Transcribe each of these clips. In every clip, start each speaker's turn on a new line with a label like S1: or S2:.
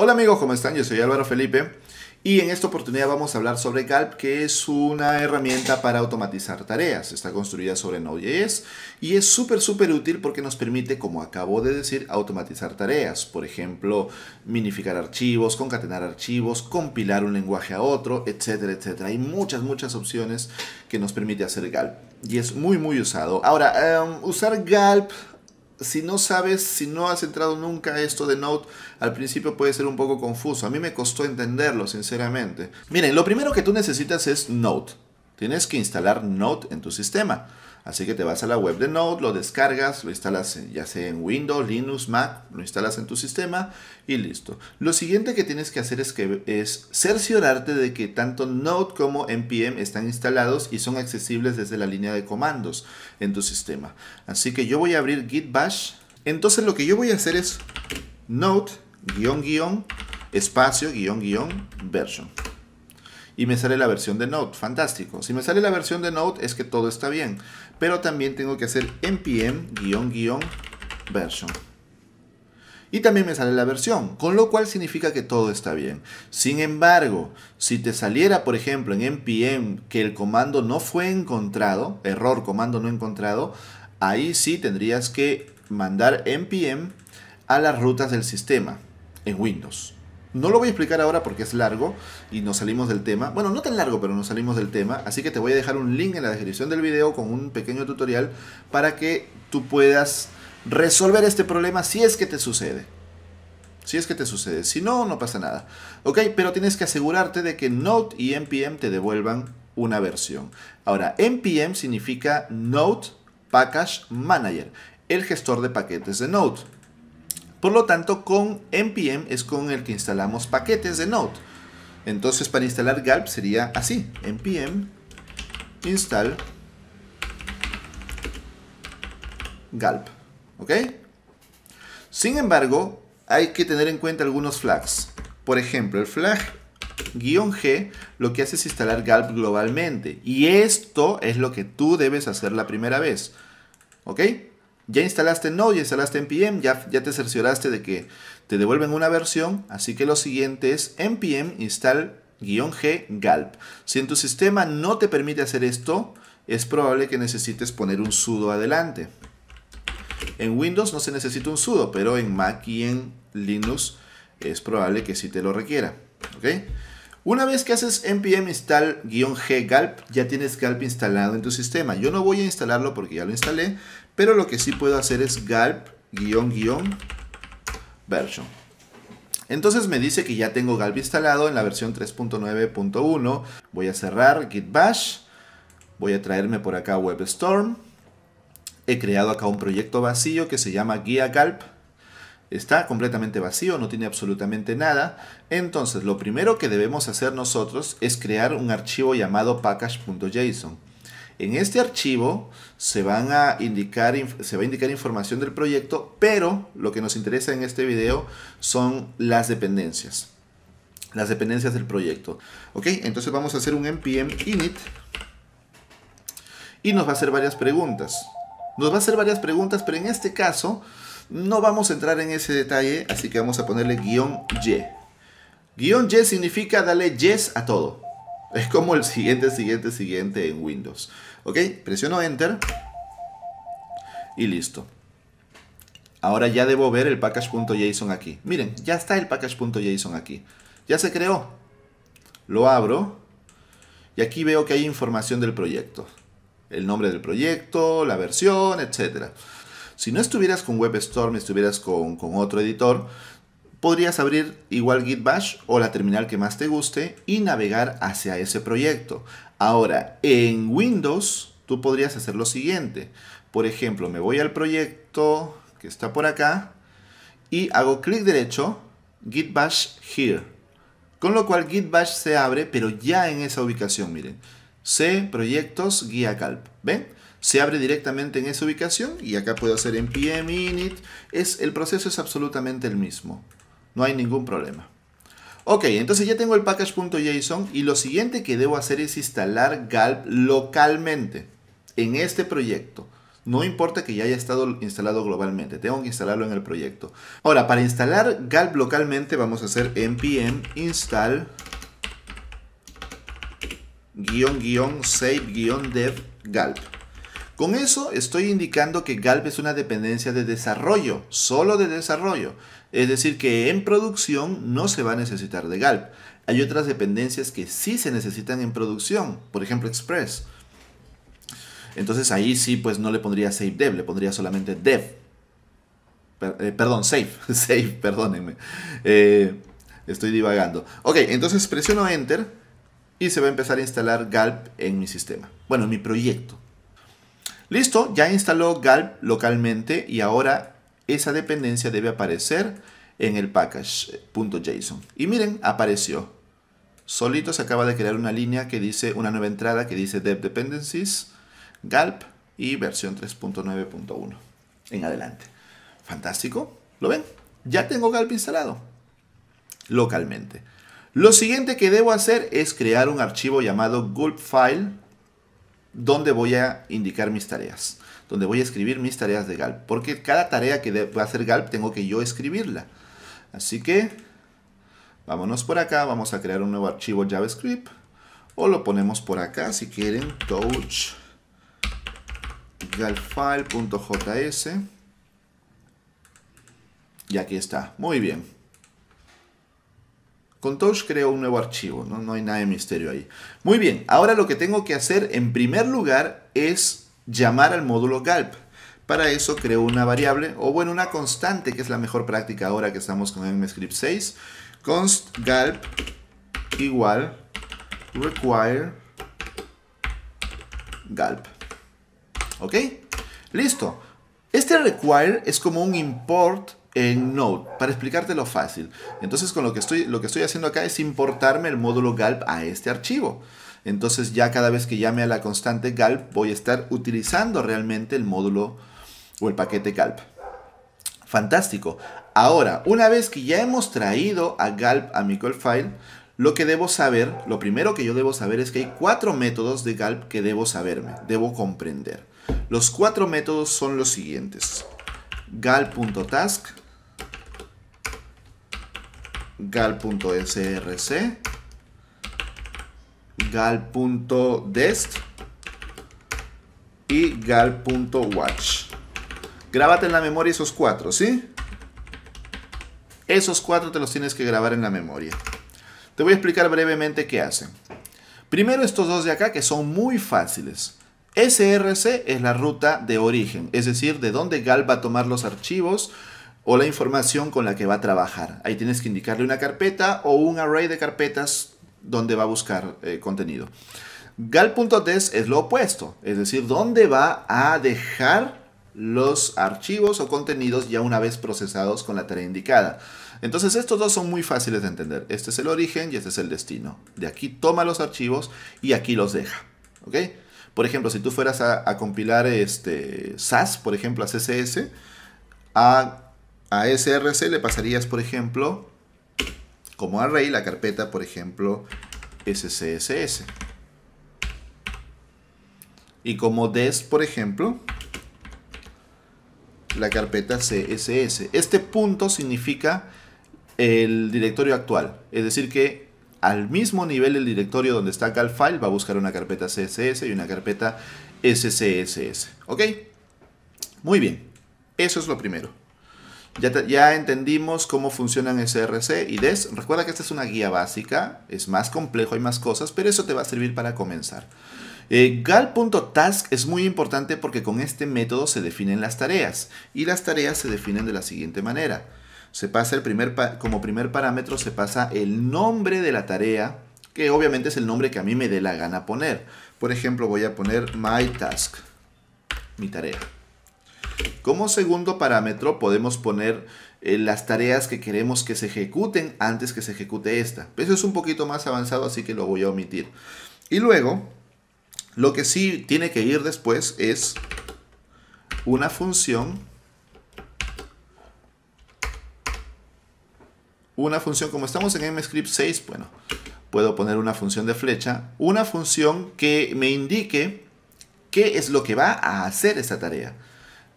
S1: Hola amigos, ¿cómo están? Yo soy Álvaro Felipe y en esta oportunidad vamos a hablar sobre Galp, que es una herramienta para automatizar tareas. Está construida sobre Node.js y es súper, súper útil porque nos permite, como acabo de decir, automatizar tareas. Por ejemplo, minificar archivos, concatenar archivos, compilar un lenguaje a otro, etcétera, etcétera. Hay muchas, muchas opciones que nos permite hacer Galp y es muy, muy usado. Ahora, em, usar Galp si no sabes, si no has entrado nunca a esto de Node, al principio puede ser un poco confuso. A mí me costó entenderlo, sinceramente. Miren, lo primero que tú necesitas es Node. Tienes que instalar Node en tu sistema. Así que te vas a la web de Node, lo descargas, lo instalas eh, ya sea en Windows, Linux, Mac, lo instalas en tu sistema y listo. Lo siguiente que tienes que hacer es, que, es cerciorarte de que tanto Node como NPM están instalados y son accesibles desde la línea de comandos en tu sistema. Así que yo voy a abrir git bash. Entonces lo que yo voy a hacer es node guión guión espacio guión guión version y me sale la versión de Node. Fantástico. Si me sale la versión de Node es que todo está bien. Pero también tengo que hacer npm-version. Y también me sale la versión, con lo cual significa que todo está bien. Sin embargo, si te saliera, por ejemplo, en npm que el comando no fue encontrado, error comando no encontrado, ahí sí tendrías que mandar npm a las rutas del sistema en Windows. No lo voy a explicar ahora porque es largo y nos salimos del tema. Bueno, no tan largo, pero nos salimos del tema. Así que te voy a dejar un link en la descripción del video con un pequeño tutorial para que tú puedas resolver este problema si es que te sucede. Si es que te sucede. Si no, no pasa nada. Ok, pero tienes que asegurarte de que Node y NPM te devuelvan una versión. Ahora, NPM significa Node Package Manager, el gestor de paquetes de Node. Por lo tanto, con npm es con el que instalamos paquetes de Node. Entonces, para instalar Gulp sería así, npm install Gulp. ¿Ok? Sin embargo, hay que tener en cuenta algunos flags. Por ejemplo, el flag G lo que hace es instalar Gulp globalmente. Y esto es lo que tú debes hacer la primera vez. ¿Ok? ya instalaste Node, ya instalaste NPM, ya, ya te cercioraste de que te devuelven una versión, así que lo siguiente es NPM install G galp. Si en tu sistema no te permite hacer esto, es probable que necesites poner un sudo adelante. En Windows no se necesita un sudo, pero en Mac y en Linux es probable que sí te lo requiera. Una vez que haces npm install-ggalp, ya tienes galp instalado en tu sistema. Yo no voy a instalarlo porque ya lo instalé, pero lo que sí puedo hacer es galp-version. Entonces me dice que ya tengo galp instalado en la versión 3.9.1. Voy a cerrar git bash. Voy a traerme por acá WebStorm. He creado acá un proyecto vacío que se llama guía galp está completamente vacío, no tiene absolutamente nada. Entonces, lo primero que debemos hacer nosotros es crear un archivo llamado package.json. En este archivo se, van a indicar, se va a indicar información del proyecto, pero lo que nos interesa en este video son las dependencias. Las dependencias del proyecto. Ok, entonces vamos a hacer un npm init y nos va a hacer varias preguntas. Nos va a hacer varias preguntas, pero en este caso no vamos a entrar en ese detalle, así que vamos a ponerle guión Y. Guión Y significa darle yes a todo. Es como el siguiente, siguiente, siguiente en Windows. ¿Ok? Presiono Enter. Y listo. Ahora ya debo ver el package.json aquí. Miren, ya está el package.json aquí. Ya se creó. Lo abro. Y aquí veo que hay información del proyecto. El nombre del proyecto, la versión, etcétera. Si no estuvieras con WebStorm, estuvieras con, otro editor, podrías abrir igual Git Bash o la terminal que más te guste y navegar hacia ese proyecto. Ahora, en Windows, tú podrías hacer lo siguiente. Por ejemplo, me voy al proyecto que está por acá y hago clic derecho, Git Bash Here. Con lo cual Git Bash se abre, pero ya en esa ubicación, miren. C, proyectos, guía calp. ¿Ven? se abre directamente en esa ubicación y acá puedo hacer npm init. Es, el proceso es absolutamente el mismo. No hay ningún problema. Ok, entonces ya tengo el package.json y lo siguiente que debo hacer es instalar Galp localmente en este proyecto. No importa que ya haya estado instalado globalmente, tengo que instalarlo en el proyecto. Ahora, para instalar Galp localmente vamos a hacer npm install guión save dev galp. Con eso estoy indicando que Galp es una dependencia de desarrollo, solo de desarrollo. Es decir, que en producción no se va a necesitar de Galp. Hay otras dependencias que sí se necesitan en producción, por ejemplo Express. Entonces ahí sí, pues no le pondría save dev, le pondría solamente dev. Eh, perdón, save, save, perdónenme. Eh, estoy divagando. Ok, entonces presiono enter y se va a empezar a instalar Galp en mi sistema. Bueno, en mi proyecto. Listo, ya instaló Gulp localmente y ahora esa dependencia debe aparecer en el package.json. Y miren, apareció. Solito se acaba de crear una línea que dice, una nueva entrada que dice dev dependencies, gulp y versión 3.9.1 en adelante. Fantástico, ¿lo ven? Ya tengo gulp instalado localmente. Lo siguiente que debo hacer es crear un archivo llamado gulp file donde voy a indicar mis tareas, donde voy a escribir mis tareas de Galp, porque cada tarea que va a hacer Galp tengo que yo escribirla. Así que vámonos por acá, vamos a crear un nuevo archivo JavaScript o lo ponemos por acá si quieren, touch galfile.js y aquí está, muy bien con Touch creo un nuevo archivo, ¿no? no hay nada de misterio ahí. Muy bien, ahora lo que tengo que hacer en primer lugar es llamar al módulo Galp. Para eso creo una variable, o bueno, una constante, que es la mejor práctica ahora que estamos con MScript 6. Const galp igual require galp. ¿Ok? Listo. Este require es como un import en Node, para explicártelo fácil. Entonces, con lo que estoy, lo que estoy haciendo acá es importarme el módulo galp a este archivo. Entonces, ya cada vez que llame a la constante galp, voy a estar utilizando realmente el módulo o el paquete galp. Fantástico. Ahora, una vez que ya hemos traído a galp a mi call file, lo que debo saber, lo primero que yo debo saber es que hay cuatro métodos de galp que debo saberme, debo comprender. Los cuatro métodos son los siguientes. galp.task, gal.src, gal.dest y gal.watch. Grábate en la memoria esos cuatro, ¿sí? Esos cuatro te los tienes que grabar en la memoria. Te voy a explicar brevemente qué hacen. Primero estos dos de acá que son muy fáciles. SRC es la ruta de origen, es decir, de dónde GAL va a tomar los archivos o la información con la que va a trabajar. Ahí tienes que indicarle una carpeta o un array de carpetas donde va a buscar eh, contenido. Gal.test es lo opuesto, es decir, dónde va a dejar los archivos o contenidos ya una vez procesados con la tarea indicada. Entonces estos dos son muy fáciles de entender. Este es el origen y este es el destino. De aquí toma los archivos y aquí los deja. ¿ok? Por ejemplo, si tú fueras a, compilar este SAS, por ejemplo, a CSS, a a SRC le pasarías, por ejemplo, como array, la carpeta, por ejemplo, SCSS. Y como des, por ejemplo, la carpeta CSS. Este punto significa el directorio actual. Es decir que al mismo nivel del directorio donde está acá el file va a buscar una carpeta CSS y una carpeta SCSS. ¿Ok? Muy bien. Eso es lo primero. Ya, entendimos cómo funcionan SRC y DES. Recuerda que esta es una guía básica, es más complejo, hay más cosas, pero eso te va a servir para comenzar. Eh, Gal.task es muy importante porque con este método se definen las tareas y las tareas se definen de la siguiente manera. Se pasa el primer como primer parámetro se pasa el nombre de la tarea, que obviamente es el nombre que a mí me dé la gana poner. Por ejemplo, voy a poner my task, mi tarea. Como segundo parámetro podemos poner eh, las tareas que queremos que se ejecuten antes que se ejecute esta. Eso es un poquito más avanzado, así que lo voy a omitir. Y luego, lo que sí tiene que ir después es una función una función, como estamos en MScript 6, bueno, puedo poner una función de flecha, una función que me indique qué es lo que va a hacer esta tarea.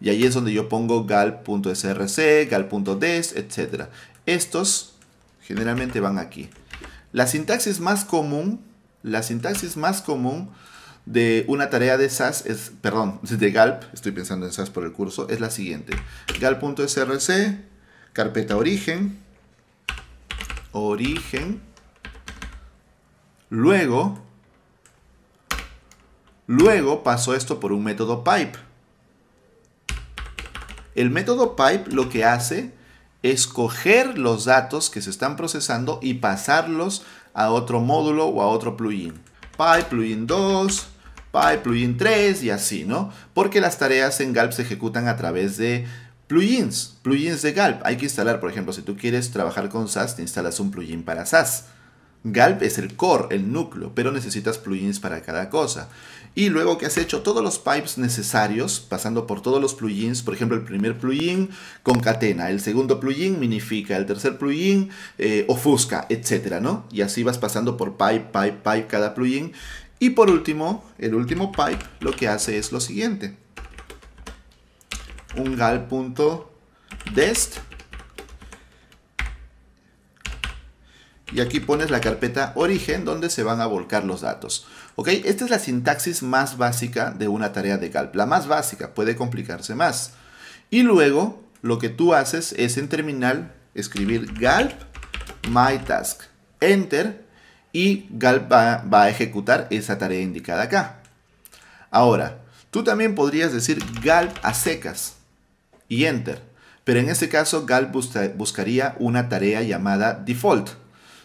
S1: Y ahí es donde yo pongo gal.src, gal.des, etc. Estos generalmente van aquí. La sintaxis más común, la sintaxis más común de una tarea de SAS es, perdón, de Galp, estoy pensando en SAS por el curso, es la siguiente. gal.src, carpeta origen, origen, luego, luego paso esto por un método pipe. El método pipe lo que hace es coger los datos que se están procesando y pasarlos a otro módulo o a otro plugin. Pipe, plugin 2, pipe, plugin 3 y así, ¿no? Porque las tareas en Galp se ejecutan a través de plugins, plugins de Galp. Hay que instalar, por ejemplo, si tú quieres trabajar con SAS, te instalas un plugin para SAS. GALP es el core, el núcleo, pero necesitas plugins para cada cosa. Y luego que has hecho todos los pipes necesarios, pasando por todos los plugins, por ejemplo, el primer plugin concatena, el segundo plugin minifica, el tercer plugin eh, ofusca, etcétera, ¿no? Y así vas pasando por pipe, pipe, pipe cada plugin. Y por último, el último pipe lo que hace es lo siguiente. Un GALP.DEST y aquí pones la carpeta origen donde se van a volcar los datos. ¿Ok? Esta es la sintaxis más básica de una tarea de GALP. la más básica, puede complicarse más. Y luego lo que tú haces es en terminal escribir galp myTask. enter y galp va, a ejecutar esa tarea indicada acá. Ahora, tú también podrías decir galp a secas y enter, pero en este caso galp buscaría una tarea llamada default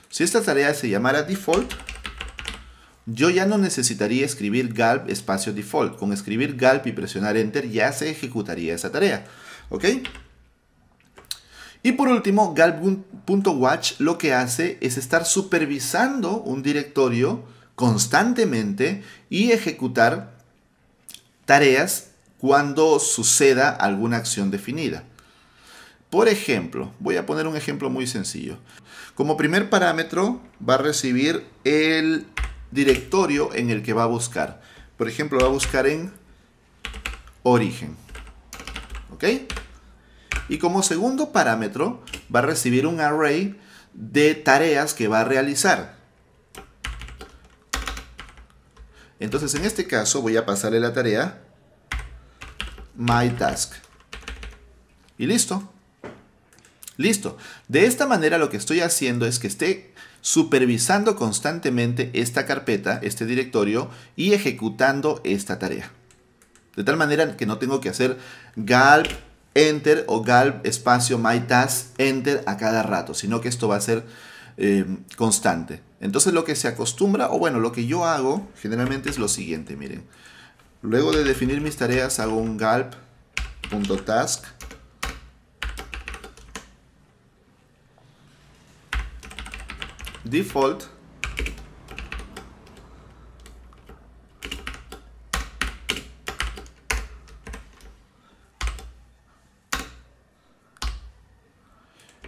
S1: si esta tarea se llamara default, yo ya no necesitaría escribir galp espacio default. Con escribir galp y presionar enter ya se ejecutaría esa tarea. ¿Ok? Y por último, galp.watch lo que hace es estar supervisando un directorio constantemente y ejecutar tareas cuando suceda alguna acción definida. Por ejemplo, voy a poner un ejemplo muy sencillo. Como primer parámetro va a recibir el directorio en el que va a buscar. Por ejemplo, va a buscar en origen. ¿Ok? Y como segundo parámetro va a recibir un array de tareas que va a realizar. Entonces en este caso voy a pasarle la tarea my task. Y listo. Listo. De esta manera lo que estoy haciendo es que esté supervisando constantemente esta carpeta, este directorio y ejecutando esta tarea. De tal manera que no tengo que hacer galp enter o galp espacio my task enter a cada rato, sino que esto va a ser eh, constante. Entonces lo que se acostumbra, o bueno, lo que yo hago generalmente es lo siguiente, miren. Luego de definir mis tareas hago un galp.task default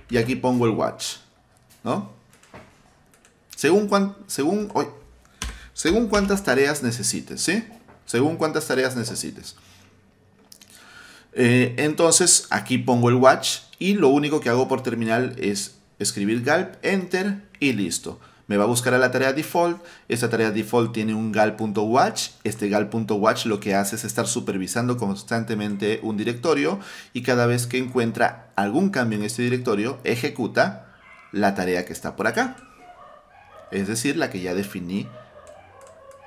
S1: y aquí pongo el watch, ¿no? Según, según, según cuántas tareas necesites, ¿sí? Según cuántas tareas necesites. Eh, entonces aquí pongo el watch y lo único que hago por terminal es escribir galp, enter y listo. Me va a buscar a la tarea default. Esta tarea default tiene un gal.watch. Este gal.watch lo que hace es estar supervisando constantemente un directorio y cada vez que encuentra algún cambio en este directorio, ejecuta la tarea que está por acá. Es decir, la que ya definí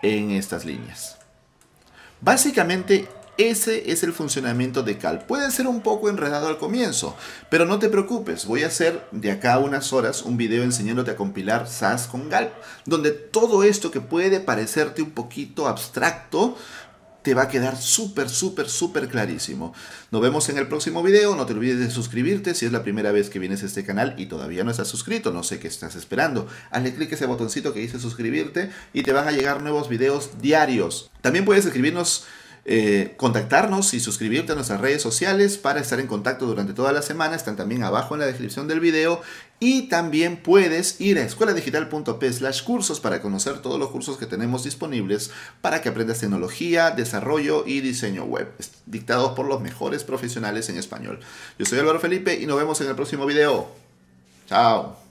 S1: en estas líneas. Básicamente ese es el funcionamiento de Cal. Puede ser un poco enredado al comienzo, pero no te preocupes, voy a hacer de acá a unas horas un video enseñándote a compilar SAS con Galp. donde todo esto que puede parecerte un poquito abstracto, te va a quedar súper, súper, súper clarísimo. Nos vemos en el próximo video, no te olvides de suscribirte si es la primera vez que vienes a este canal y todavía no estás suscrito, no sé qué estás esperando. Hazle clic a ese botoncito que dice suscribirte y te van a llegar nuevos videos diarios. También puedes escribirnos eh, contactarnos y suscribirte a nuestras redes sociales para estar en contacto durante toda la semana. Están también abajo en la descripción del video. Y también puedes ir a escueladigital.p slash cursos para conocer todos los cursos que tenemos disponibles para que aprendas tecnología, desarrollo y diseño web, dictados por los mejores profesionales en español. Yo soy Álvaro Felipe y nos vemos en el próximo video. Chao.